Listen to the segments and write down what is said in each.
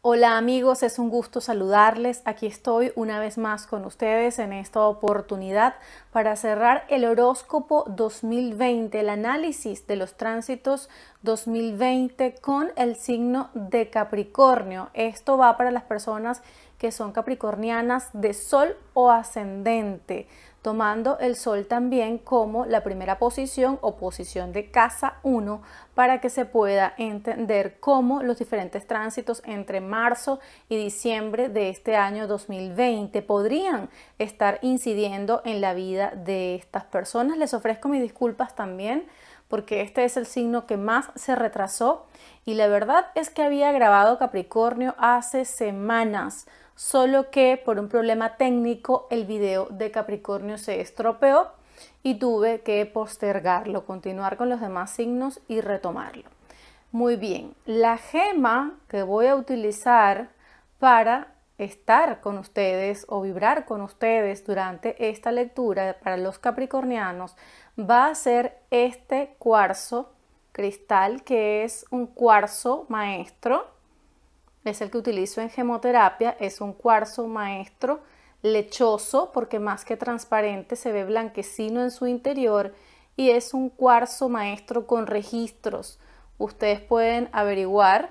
Hola amigos, es un gusto saludarles. Aquí estoy una vez más con ustedes en esta oportunidad para cerrar el horóscopo 2020, el análisis de los tránsitos 2020 con el signo de Capricornio. Esto va para las personas que son capricornianas de sol o ascendente tomando el sol también como la primera posición o posición de casa 1 para que se pueda entender cómo los diferentes tránsitos entre marzo y diciembre de este año 2020 podrían estar incidiendo en la vida de estas personas. Les ofrezco mis disculpas también porque este es el signo que más se retrasó y la verdad es que había grabado Capricornio hace semanas, solo que por un problema técnico el video de Capricornio se estropeó y tuve que postergarlo, continuar con los demás signos y retomarlo. Muy bien, la gema que voy a utilizar para estar con ustedes o vibrar con ustedes durante esta lectura para los capricornianos va a ser este cuarzo cristal que es un cuarzo maestro. Es el que utilizo en gemoterapia, es un cuarzo maestro lechoso porque más que transparente se ve blanquecino en su interior y es un cuarzo maestro con registros. Ustedes pueden averiguar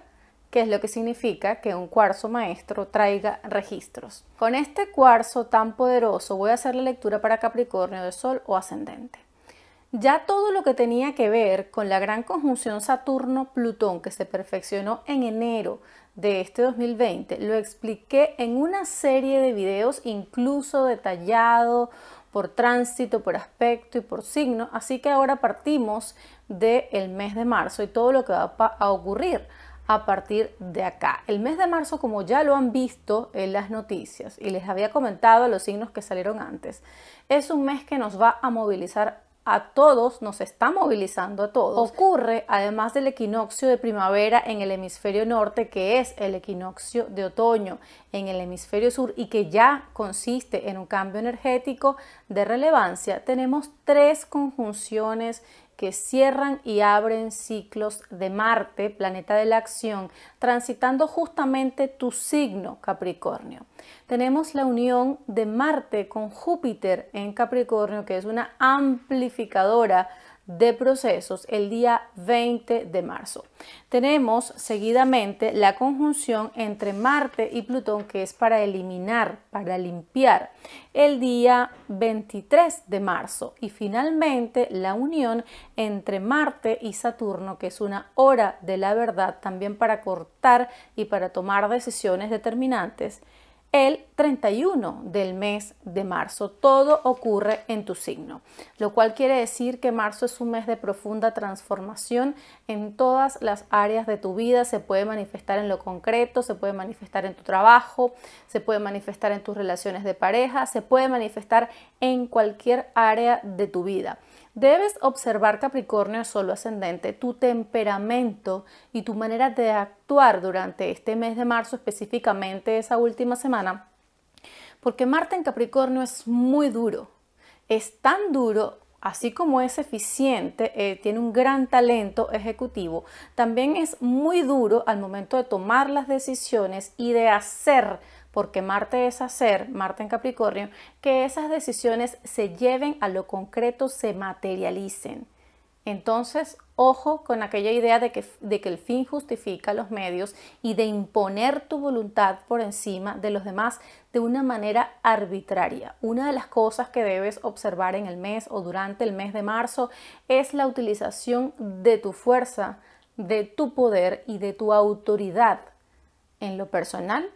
qué es lo que significa que un cuarzo maestro traiga registros. Con este cuarzo tan poderoso voy a hacer la lectura para Capricornio de Sol o Ascendente. Ya todo lo que tenía que ver con la gran conjunción Saturno-Plutón que se perfeccionó en enero de este 2020, lo expliqué en una serie de videos, incluso detallado por tránsito, por aspecto y por signo, así que ahora partimos del mes de marzo y todo lo que va a ocurrir a partir de acá. El mes de marzo, como ya lo han visto en las noticias y les había comentado los signos que salieron antes, es un mes que nos va a movilizar a todos, nos está movilizando a todos. Ocurre además del equinoccio de primavera en el hemisferio norte, que es el equinoccio de otoño en el hemisferio sur y que ya consiste en un cambio energético de relevancia, tenemos tres conjunciones que cierran y abren ciclos de Marte, planeta de la acción, transitando justamente tu signo Capricornio. Tenemos la unión de Marte con Júpiter en Capricornio, que es una amplificadora de procesos el día 20 de marzo. Tenemos seguidamente la conjunción entre Marte y Plutón que es para eliminar, para limpiar, el día 23 de marzo. Y finalmente la unión entre Marte y Saturno que es una hora de la verdad también para cortar y para tomar decisiones determinantes el 31 del mes de marzo. Todo ocurre en tu signo, lo cual quiere decir que marzo es un mes de profunda transformación en todas las áreas de tu vida. Se puede manifestar en lo concreto, se puede manifestar en tu trabajo, se puede manifestar en tus relaciones de pareja, se puede manifestar en cualquier área de tu vida. Debes observar, Capricornio solo ascendente, tu temperamento y tu manera de actuar durante este mes de marzo, específicamente esa última semana, porque Marte en Capricornio es muy duro. Es tan duro, así como es eficiente, eh, tiene un gran talento ejecutivo. También es muy duro al momento de tomar las decisiones y de hacer porque Marte es hacer, Marte en Capricornio, que esas decisiones se lleven a lo concreto, se materialicen. Entonces, ojo con aquella idea de que, el fin justifica los medios y de imponer tu voluntad por encima de los demás de una manera arbitraria. Una de las cosas que debes observar en el mes o durante el mes de marzo es la utilización de tu fuerza, de tu poder y de tu autoridad en lo personal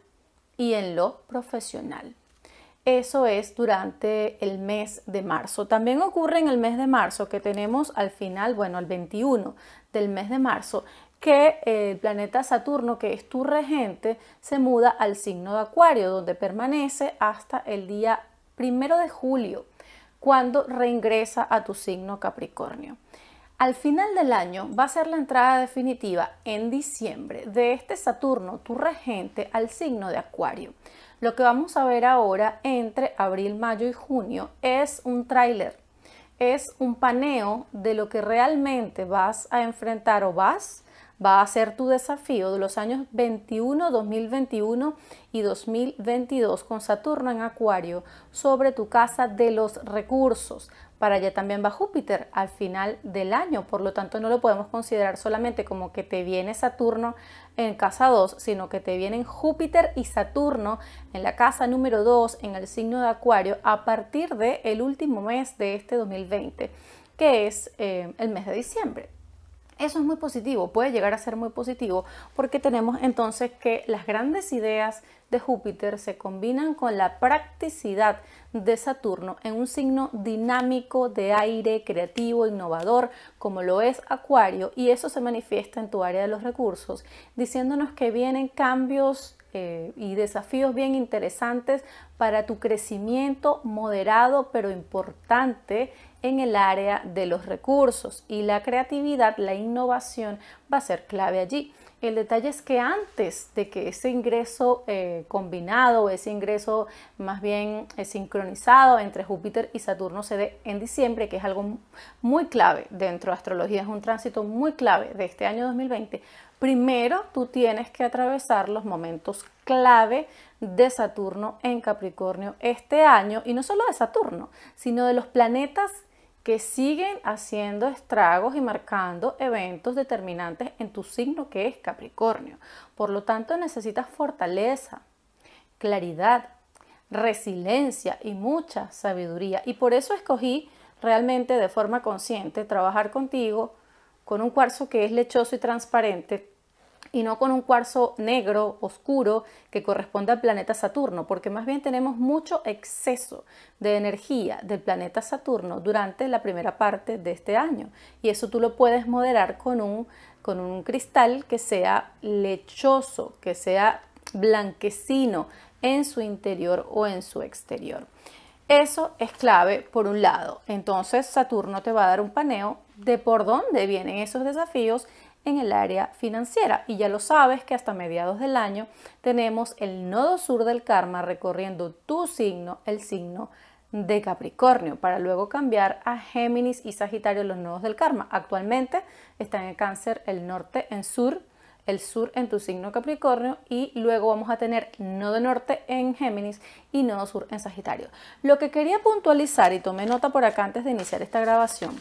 y en lo profesional. Eso es durante el mes de marzo. También ocurre en el mes de marzo que tenemos al final, bueno, el 21 del mes de marzo, que eh, el planeta Saturno, que es tu regente, se muda al signo de Acuario, donde permanece hasta el día primero de julio, cuando reingresa a tu signo Capricornio. Al final del año va a ser la entrada definitiva en diciembre de este Saturno, tu regente, al signo de Acuario. Lo que vamos a ver ahora entre abril, mayo y junio es un tráiler, es un paneo de lo que realmente vas a enfrentar o vas va a ser tu desafío de los años 21, 2021 y 2022 con Saturno en Acuario sobre tu casa de los recursos para allá también va Júpiter al final del año, por lo tanto no lo podemos considerar solamente como que te viene Saturno en casa 2, sino que te vienen Júpiter y Saturno en la casa número 2 en el signo de Acuario a partir del el último mes de este 2020, que es eh, el mes de diciembre. Eso es muy positivo, puede llegar a ser muy positivo porque tenemos entonces que las grandes ideas de Júpiter se combinan con la practicidad de Saturno en un signo dinámico de aire, creativo, innovador, como lo es Acuario, y eso se manifiesta en tu área de los recursos, diciéndonos que vienen cambios eh, y desafíos bien interesantes para tu crecimiento moderado pero importante en el área de los recursos y la creatividad, la innovación va a ser clave allí. El detalle es que antes de que ese ingreso eh, combinado, ese ingreso más bien eh, sincronizado entre Júpiter y Saturno se dé en diciembre, que es algo muy clave dentro de astrología, es un tránsito muy clave de este año 2020, primero tú tienes que atravesar los momentos clave de Saturno en Capricornio este año, y no solo de Saturno, sino de los planetas que siguen haciendo estragos y marcando eventos determinantes en tu signo que es Capricornio. Por lo tanto, necesitas fortaleza, claridad, resiliencia y mucha sabiduría. Y por eso escogí realmente de forma consciente trabajar contigo con un cuarzo que es lechoso y transparente y no con un cuarzo negro oscuro que corresponde al planeta Saturno, porque más bien tenemos mucho exceso de energía del planeta Saturno durante la primera parte de este año y eso tú lo puedes moderar con un, con un cristal que sea lechoso, que sea blanquecino en su interior o en su exterior. Eso es clave por un lado. Entonces Saturno te va a dar un paneo de por dónde vienen esos desafíos en el área financiera. Y ya lo sabes que hasta mediados del año tenemos el nodo sur del karma recorriendo tu signo, el signo de Capricornio, para luego cambiar a Géminis y Sagitario los nodos del karma. Actualmente está en el cáncer el norte en sur, el sur en tu signo Capricornio y luego vamos a tener nodo norte en Géminis y nodo sur en Sagitario. Lo que quería puntualizar y tomé nota por acá antes de iniciar esta grabación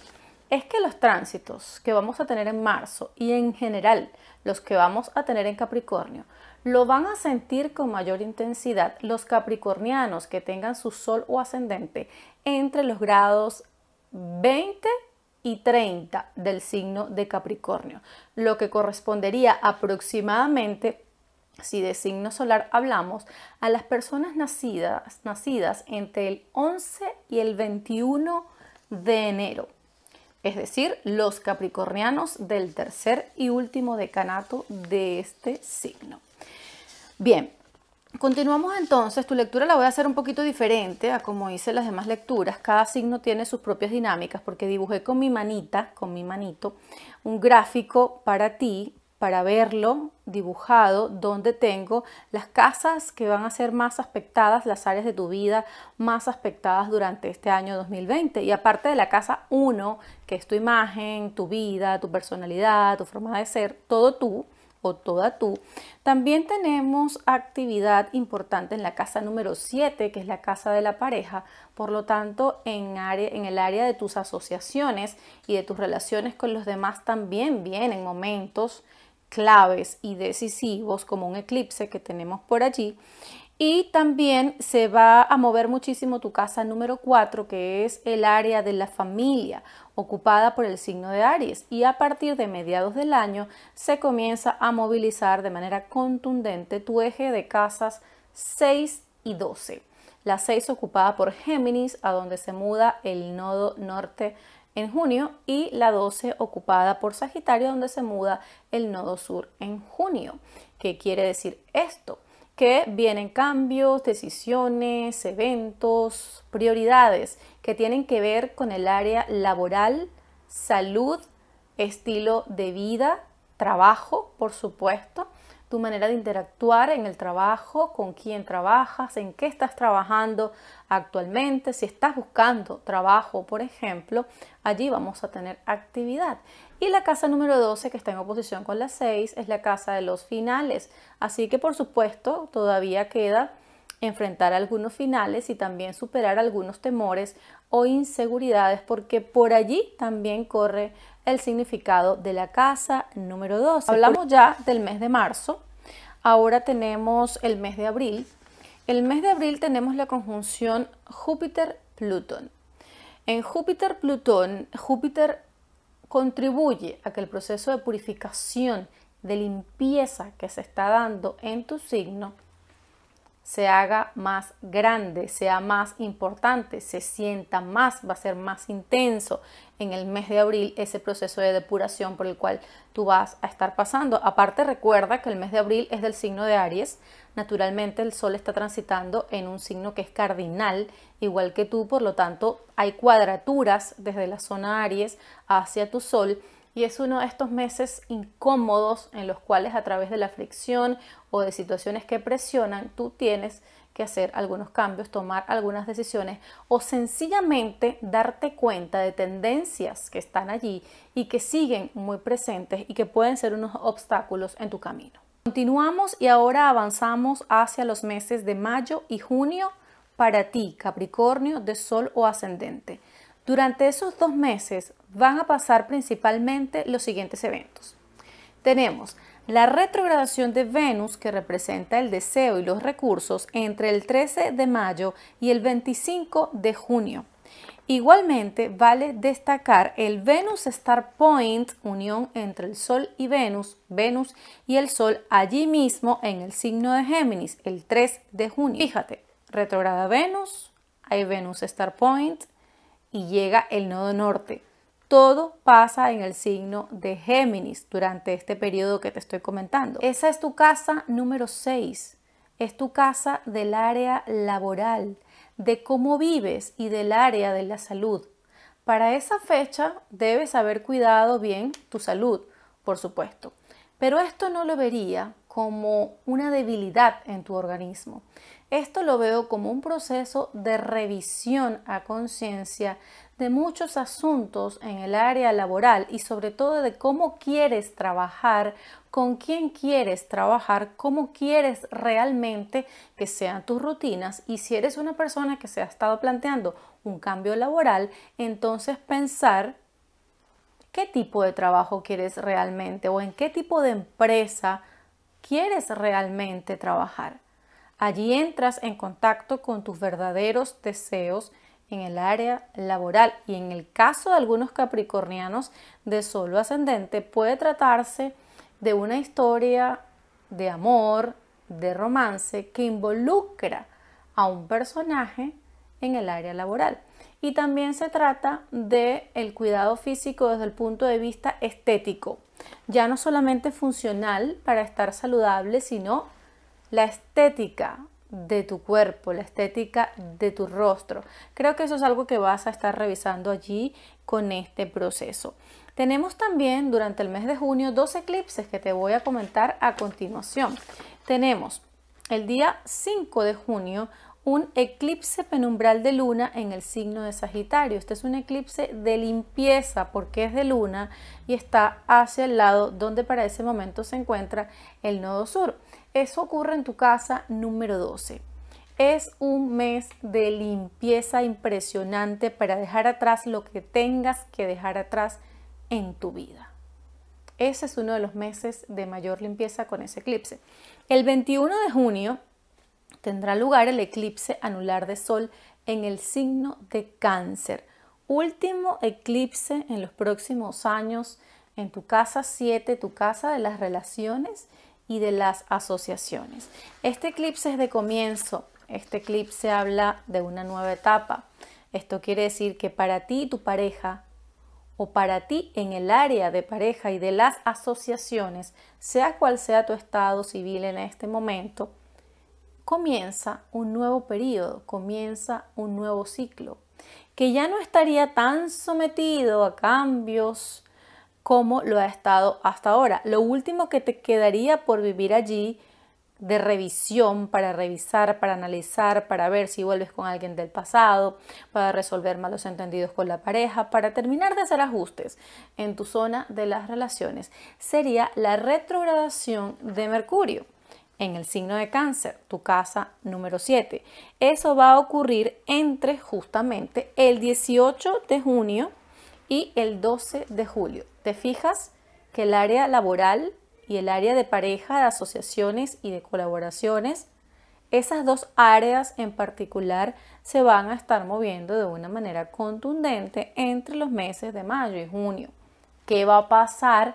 es que los tránsitos que vamos a tener en marzo y en general los que vamos a tener en Capricornio, lo van a sentir con mayor intensidad los capricornianos que tengan su sol o ascendente entre los grados 20 y 30 del signo de Capricornio, lo que correspondería aproximadamente si de signo solar hablamos, a las personas nacidas, nacidas entre el 11 y el 21 de enero es decir, los capricornianos del tercer y último decanato de este signo. Bien, continuamos entonces. Tu lectura la voy a hacer un poquito diferente a como hice las demás lecturas. Cada signo tiene sus propias dinámicas porque dibujé con mi manita, con mi manito, un gráfico para ti para verlo dibujado, donde tengo las casas que van a ser más aspectadas, las áreas de tu vida más aspectadas durante este año 2020. Y aparte de la casa 1, que es tu imagen, tu vida, tu personalidad, tu forma de ser, todo tú o toda tú, también tenemos actividad importante en la casa número 7, que es la casa de la pareja, por lo tanto en, área, en el área de tus asociaciones y de tus relaciones con los demás también vienen momentos claves y decisivos como un eclipse que tenemos por allí. Y también se va a mover muchísimo tu casa número 4, que es el área de la familia, ocupada por el signo de Aries. Y a partir de mediados del año se comienza a movilizar de manera contundente tu eje de casas 6 y 12. La 6 ocupada por Géminis, a donde se muda el nodo norte en junio y la 12 ocupada por Sagitario donde se muda el nodo sur en junio. ¿Qué quiere decir esto? Que vienen cambios, decisiones, eventos, prioridades que tienen que ver con el área laboral, salud, estilo de vida, trabajo, por supuesto, tu manera de interactuar en el trabajo, con quién trabajas, en qué estás trabajando, Actualmente, si estás buscando trabajo, por ejemplo, allí vamos a tener actividad. Y la casa número 12, que está en oposición con la 6, es la casa de los finales. Así que, por supuesto, todavía queda enfrentar algunos finales y también superar algunos temores o inseguridades, porque por allí también corre el significado de la casa número 12. Hablamos ya del mes de marzo, ahora tenemos el mes de abril, el mes de abril tenemos la conjunción Júpiter-Plutón. En Júpiter-Plutón, Júpiter contribuye a que el proceso de purificación, de limpieza que se está dando en tu signo, se haga más grande, sea más importante, se sienta más, va a ser más intenso en el mes de abril ese proceso de depuración por el cual tú vas a estar pasando. Aparte recuerda que el mes de abril es del signo de Aries, Naturalmente el Sol está transitando en un signo que es cardinal, igual que tú, por lo tanto hay cuadraturas desde la zona Aries hacia tu Sol y es uno de estos meses incómodos en los cuales a través de la fricción o de situaciones que presionan tú tienes que hacer algunos cambios, tomar algunas decisiones o sencillamente darte cuenta de tendencias que están allí y que siguen muy presentes y que pueden ser unos obstáculos en tu camino. Continuamos y ahora avanzamos hacia los meses de mayo y junio para ti, Capricornio, de Sol o Ascendente. Durante esos dos meses van a pasar principalmente los siguientes eventos. Tenemos la retrogradación de Venus, que representa el deseo y los recursos, entre el 13 de mayo y el 25 de junio. Igualmente, vale destacar el Venus Star Point, unión entre el Sol y Venus, Venus y el Sol allí mismo en el signo de Géminis, el 3 de junio. Fíjate, retrograda Venus, hay Venus Star Point y llega el nodo norte. Todo pasa en el signo de Géminis durante este periodo que te estoy comentando. Esa es tu casa número 6. Es tu casa del área laboral de cómo vives y del área de la salud. Para esa fecha debes haber cuidado bien tu salud, por supuesto, pero esto no lo vería como una debilidad en tu organismo. Esto lo veo como un proceso de revisión a conciencia de muchos asuntos en el área laboral y sobre todo de cómo quieres trabajar, con quién quieres trabajar, cómo quieres realmente que sean tus rutinas y si eres una persona que se ha estado planteando un cambio laboral, entonces pensar qué tipo de trabajo quieres realmente o en qué tipo de empresa quieres realmente trabajar. Allí entras en contacto con tus verdaderos deseos en el área laboral y en el caso de algunos capricornianos de solo ascendente puede tratarse de una historia de amor, de romance que involucra a un personaje en el área laboral. Y también se trata de el cuidado físico desde el punto de vista estético, ya no solamente funcional para estar saludable, sino la estética, de tu cuerpo, la estética de tu rostro. Creo que eso es algo que vas a estar revisando allí con este proceso. Tenemos también durante el mes de junio dos eclipses que te voy a comentar a continuación. Tenemos el día 5 de junio un eclipse penumbral de luna en el signo de Sagitario. Este es un eclipse de limpieza porque es de luna y está hacia el lado donde para ese momento se encuentra el nodo sur. Eso ocurre en tu casa número 12. Es un mes de limpieza impresionante para dejar atrás lo que tengas que dejar atrás en tu vida. Ese es uno de los meses de mayor limpieza con ese eclipse. El 21 de junio tendrá lugar el eclipse anular de Sol en el signo de cáncer. Último eclipse en los próximos años en tu casa 7, tu casa de las relaciones y de las asociaciones. Este eclipse es de comienzo, este eclipse habla de una nueva etapa. Esto quiere decir que para ti y tu pareja o para ti en el área de pareja y de las asociaciones, sea cual sea tu estado civil en este momento, comienza un nuevo periodo, comienza un nuevo ciclo, que ya no estaría tan sometido a cambios como lo ha estado hasta ahora. Lo último que te quedaría por vivir allí de revisión, para revisar, para analizar, para ver si vuelves con alguien del pasado, para resolver malos entendidos con la pareja, para terminar de hacer ajustes en tu zona de las relaciones, sería la retrogradación de Mercurio en el signo de cáncer, tu casa número 7. Eso va a ocurrir entre justamente el 18 de junio y el 12 de julio. ¿Te fijas que el área laboral y el área de pareja, de asociaciones y de colaboraciones, esas dos áreas en particular se van a estar moviendo de una manera contundente entre los meses de mayo y junio. ¿Qué va a pasar?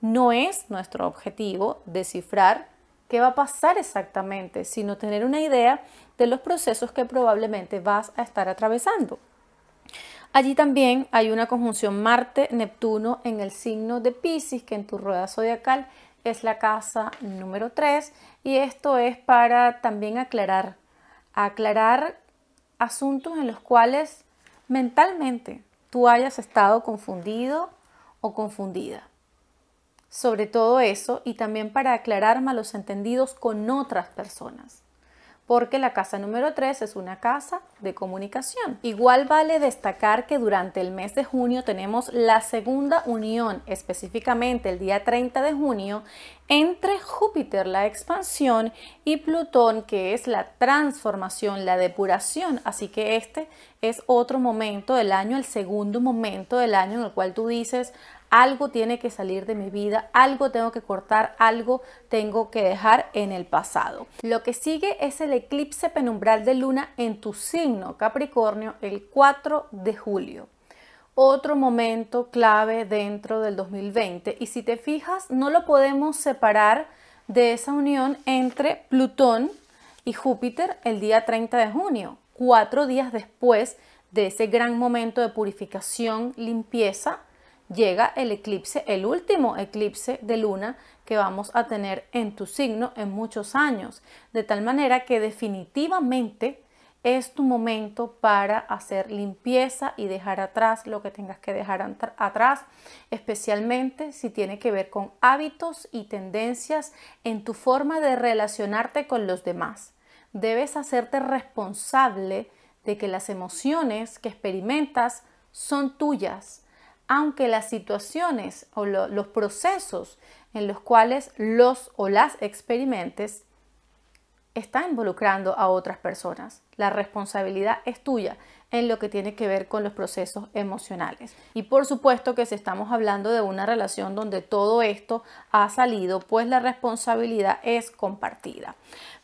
No es nuestro objetivo descifrar qué va a pasar exactamente, sino tener una idea de los procesos que probablemente vas a estar atravesando. Allí también hay una conjunción Marte-Neptuno en el signo de Pisces, que en tu rueda zodiacal es la casa número 3, y esto es para también aclarar, aclarar asuntos en los cuales mentalmente tú hayas estado confundido o confundida sobre todo eso y también para aclarar malos entendidos con otras personas. Porque la casa número 3 es una casa de comunicación. Igual vale destacar que durante el mes de junio tenemos la segunda unión, específicamente el día 30 de junio, entre Júpiter, la expansión, y Plutón, que es la transformación, la depuración. Así que este es otro momento del año, el segundo momento del año en el cual tú dices, algo tiene que salir de mi vida, algo tengo que cortar, algo tengo que dejar en el pasado. Lo que sigue es el eclipse penumbral de luna en tu signo Capricornio el 4 de julio. Otro momento clave dentro del 2020 y si te fijas no lo podemos separar de esa unión entre Plutón y Júpiter el día 30 de junio, cuatro días después de ese gran momento de purificación, limpieza llega el eclipse, el último eclipse de luna que vamos a tener en tu signo en muchos años. De tal manera que definitivamente es tu momento para hacer limpieza y dejar atrás lo que tengas que dejar atrás, especialmente si tiene que ver con hábitos y tendencias en tu forma de relacionarte con los demás. Debes hacerte responsable de que las emociones que experimentas son tuyas aunque las situaciones o los procesos en los cuales los o las experimentes está involucrando a otras personas. La responsabilidad es tuya en lo que tiene que ver con los procesos emocionales. Y por supuesto que si estamos hablando de una relación donde todo esto ha salido, pues la responsabilidad es compartida.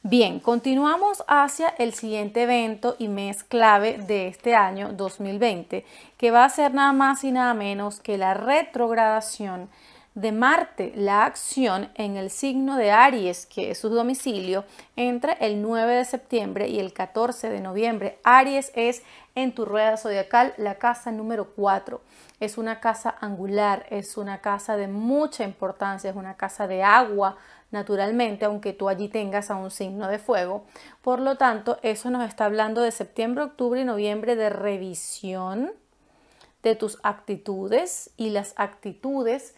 Bien, continuamos hacia el siguiente evento y mes clave de este año 2020, que va a ser nada más y nada menos que la retrogradación de Marte, la acción en el signo de Aries, que es su domicilio, entre el 9 de septiembre y el 14 de noviembre. Aries es en tu rueda zodiacal la casa número 4. Es una casa angular, es una casa de mucha importancia, es una casa de agua, naturalmente, aunque tú allí tengas a un signo de fuego. Por lo tanto, eso nos está hablando de septiembre, octubre y noviembre de revisión de tus actitudes y las actitudes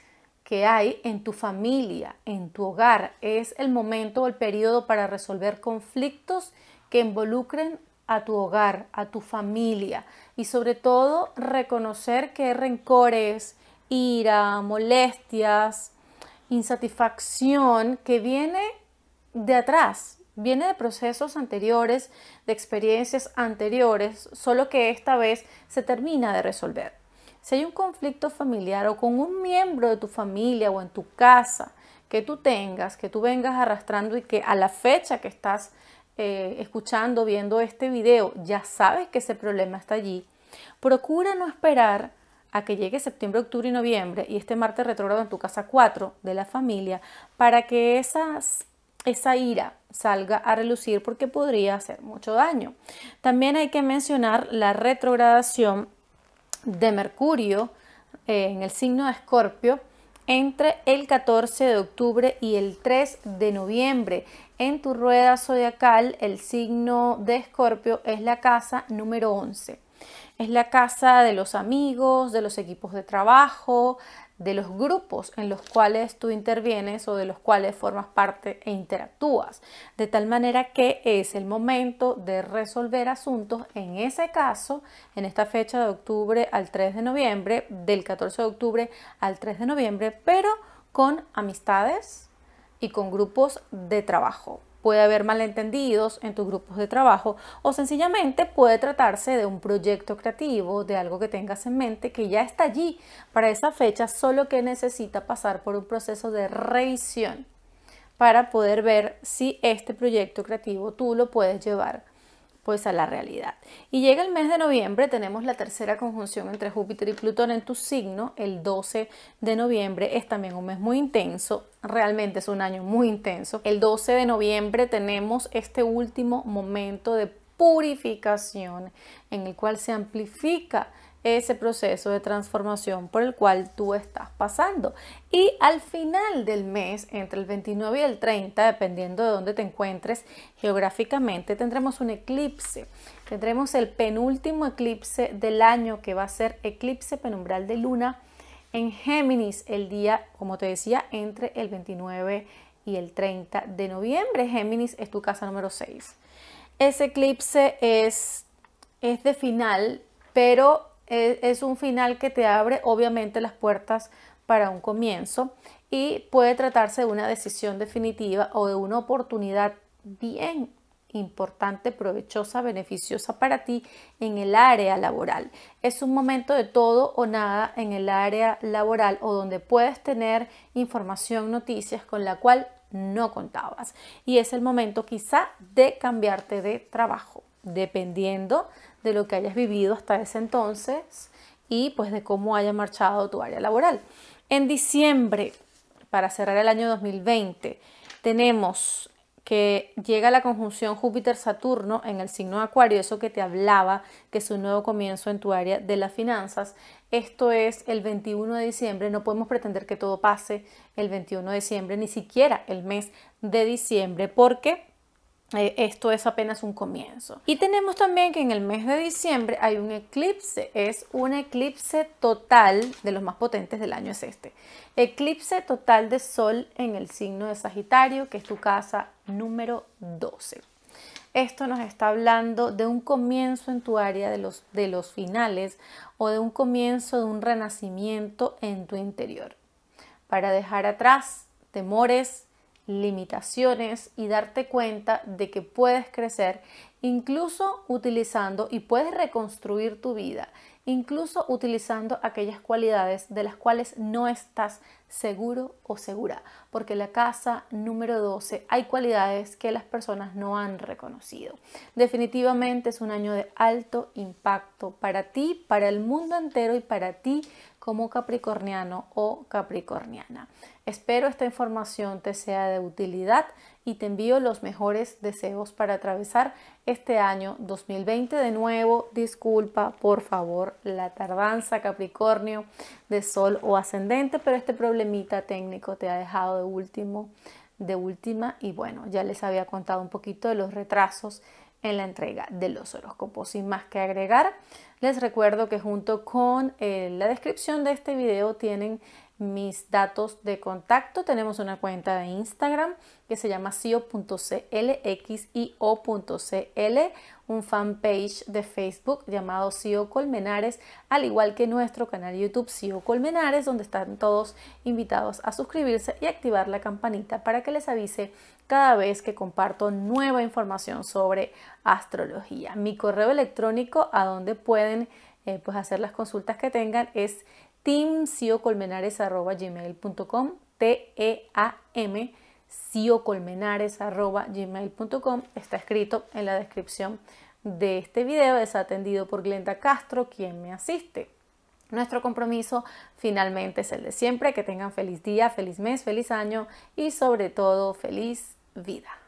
que hay en tu familia, en tu hogar. Es el momento o el periodo para resolver conflictos que involucren a tu hogar, a tu familia y sobre todo reconocer que rencores, ira, molestias, insatisfacción que viene de atrás, viene de procesos anteriores, de experiencias anteriores, solo que esta vez se termina de resolver. Si hay un conflicto familiar o con un miembro de tu familia o en tu casa que tú tengas, que tú vengas arrastrando y que a la fecha que estás eh, escuchando, viendo este video, ya sabes que ese problema está allí, procura no esperar a que llegue septiembre, octubre y noviembre y este martes retrógrado en tu casa 4 de la familia para que esa ira salga a relucir porque podría hacer mucho daño. También hay que mencionar la retrogradación de Mercurio eh, en el signo de Escorpio entre el 14 de octubre y el 3 de noviembre. En tu rueda zodiacal, el signo de Escorpio es la casa número 11. Es la casa de los amigos, de los equipos de trabajo, de los grupos en los cuales tú intervienes o de los cuales formas parte e interactúas, de tal manera que es el momento de resolver asuntos, en ese caso, en esta fecha de octubre al 3 de noviembre, del 14 de octubre al 3 de noviembre, pero con amistades y con grupos de trabajo puede haber malentendidos en tus grupos de trabajo o sencillamente puede tratarse de un proyecto creativo, de algo que tengas en mente que ya está allí para esa fecha, solo que necesita pasar por un proceso de revisión para poder ver si este proyecto creativo tú lo puedes llevar pues a la realidad. Y llega el mes de noviembre, tenemos la tercera conjunción entre Júpiter y Plutón en tu signo, el 12 de noviembre, es también un mes muy intenso, realmente es un año muy intenso. El 12 de noviembre tenemos este último momento de purificación en el cual se amplifica ese proceso de transformación por el cual tú estás pasando. Y al final del mes, entre el 29 y el 30, dependiendo de dónde te encuentres geográficamente, tendremos un eclipse. Tendremos el penúltimo eclipse del año que va a ser eclipse penumbral de luna en Géminis el día, como te decía, entre el 29 y el 30 de noviembre. Géminis es tu casa número 6. Ese eclipse es, es de final, pero es un final que te abre obviamente las puertas para un comienzo y puede tratarse de una decisión definitiva o de una oportunidad bien importante, provechosa, beneficiosa para ti en el área laboral. Es un momento de todo o nada en el área laboral o donde puedes tener información, noticias con la cual no contabas. Y es el momento quizá de cambiarte de trabajo, dependiendo de lo que hayas vivido hasta ese entonces y pues de cómo haya marchado tu área laboral. En diciembre, para cerrar el año 2020, tenemos que llega la conjunción Júpiter-Saturno en el signo de Acuario, eso que te hablaba, que es un nuevo comienzo en tu área de las finanzas. Esto es el 21 de diciembre, no podemos pretender que todo pase el 21 de diciembre, ni siquiera el mes de diciembre, porque eh, esto es apenas un comienzo. Y tenemos también que en el mes de diciembre hay un eclipse, es un eclipse total de los más potentes del año es este. Eclipse total de sol en el signo de Sagitario, que es tu casa número 12. Esto nos está hablando de un comienzo en tu área de los, de los finales o de un comienzo de un renacimiento en tu interior. Para dejar atrás temores, limitaciones y darte cuenta de que puedes crecer incluso utilizando y puedes reconstruir tu vida incluso utilizando aquellas cualidades de las cuales no estás seguro o segura, porque la casa número 12 hay cualidades que las personas no han reconocido. Definitivamente es un año de alto impacto para ti, para el mundo entero y para ti como capricorniano o capricorniana. Espero esta información te sea de utilidad y te envío los mejores deseos para atravesar este año 2020. De nuevo, disculpa por favor la tardanza, Capricornio, de Sol o ascendente, pero este problemita técnico te ha dejado de último, de última y bueno, ya les había contado un poquito de los retrasos en la entrega de los horóscopos. Sin más que agregar, les recuerdo que junto con eh, la descripción de este video tienen mis datos de contacto. Tenemos una cuenta de Instagram que se llama sio.clxio.cl, un fanpage de Facebook llamado sio Colmenares, al igual que nuestro canal YouTube Cio Colmenares, donde están todos invitados a suscribirse y activar la campanita para que les avise cada vez que comparto nueva información sobre astrología. Mi correo electrónico a donde pueden eh, pues hacer las consultas que tengan es teamciocolmenares.gmail.com, T-E-A-M, ciocolmenares.gmail.com. Está escrito en la descripción de este video. Es atendido por Glenda Castro, quien me asiste. Nuestro compromiso finalmente es el de siempre. Que tengan feliz día, feliz mes, feliz año y sobre todo feliz vida.